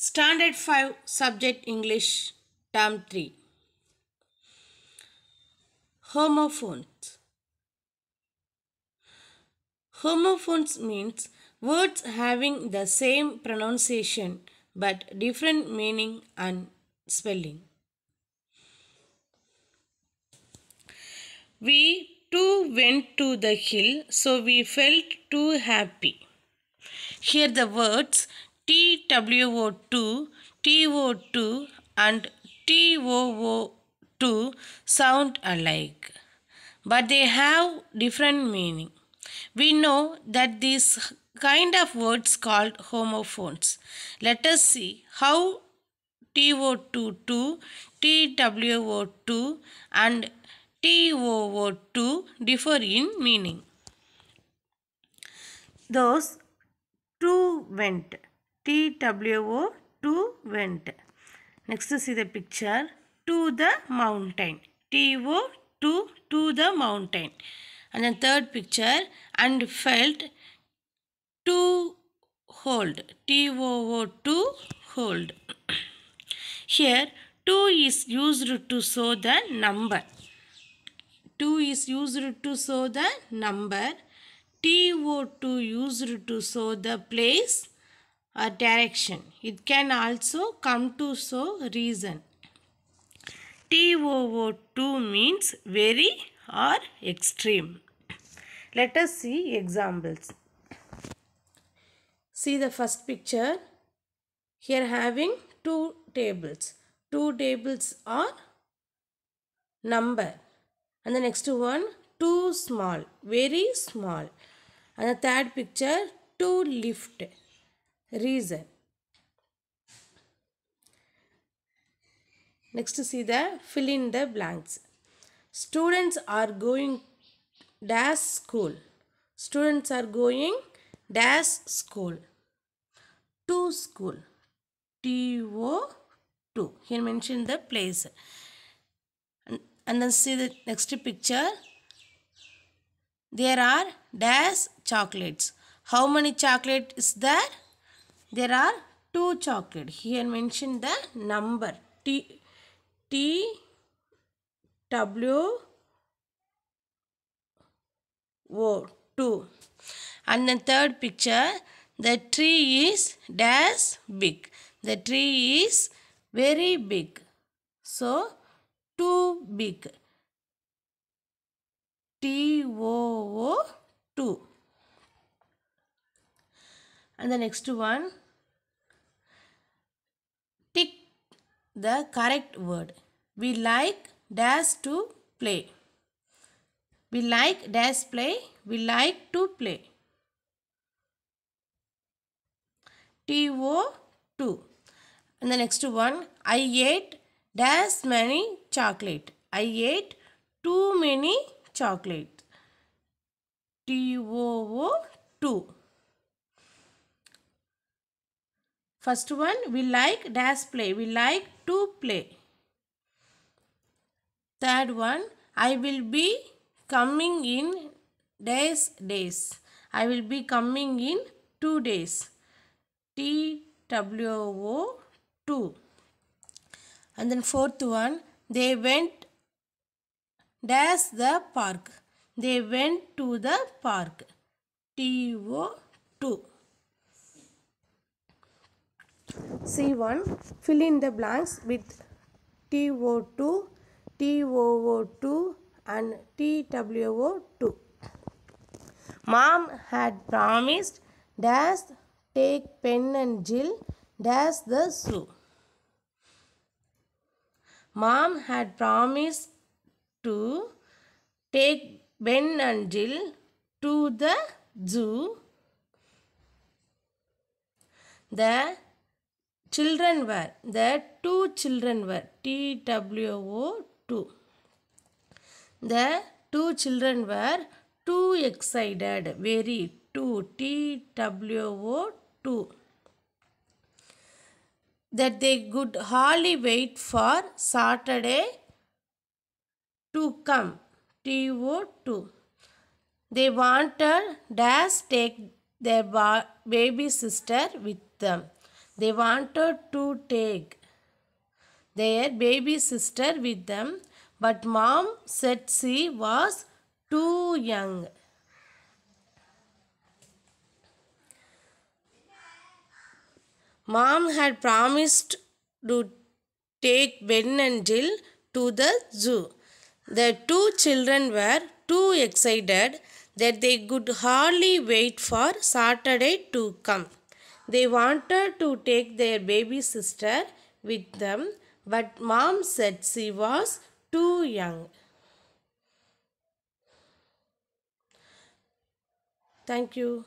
Standard 5 Subject English Term 3 Homophones Homophones means words having the same pronunciation but different meaning and spelling. We too went to the hill, so we felt too happy. Here the words TWO2, TO2 and TOO2 sound alike but they have different meaning. We know that these kind of words called homophones. Let us see how to 2 TWO2 and TOO2 differ in meaning. Those two went TWO to went. Next see the picture to the mountain. TO to to the mountain. And then third picture and felt to hold. TOO to hold. Here 2 is used to show the number. 2 is used to show the number. TO2 used to show the place a direction. It can also come to show reason. TOO2 means very or extreme. Let us see examples. See the first picture. Here having two tables. Two tables are number. And the next one, too small, very small. And the third picture, two lift, reason. Next to see the fill in the blanks. Students are going dash school. Students are going dash school. To school. TO2. Here mention the place. And, and then see the next picture. There are dash chocolates. How many chocolate is there? There are two chocolate. Here mention the number T T W O 2. And the third picture the tree is dash big. The tree is very big. So too big. T O O 2 and the next one tick the correct word we like dash to play we like dash play we like to play to 2 and the next one i ate dash many chocolate i ate too many chocolate t 2 First one, we like dash play. We like to play. Third one, I will be coming in days, days. I will be coming in two days. T W O 2. And then fourth one, they went dash the park. They went to the park. T O 2. C1. Fill in the blanks with TO2, TOO2 and TWO2. Mom had promised dash take Pen and Jill dash the zoo. Mom had promised to take Ben and Jill to the zoo. The children were. The two children were. T-W-O 2. The two children were too excited. Very two. T-W-O 2. That they could hardly wait for Saturday to come. T-O 2. They wanted dash take their baby sister with them. They wanted to take their baby sister with them, but mom said she was too young. Mom had promised to take Ben and Jill to the zoo. The two children were too excited that they could hardly wait for Saturday to come. They wanted to take their baby sister with them, but mom said she was too young. Thank you.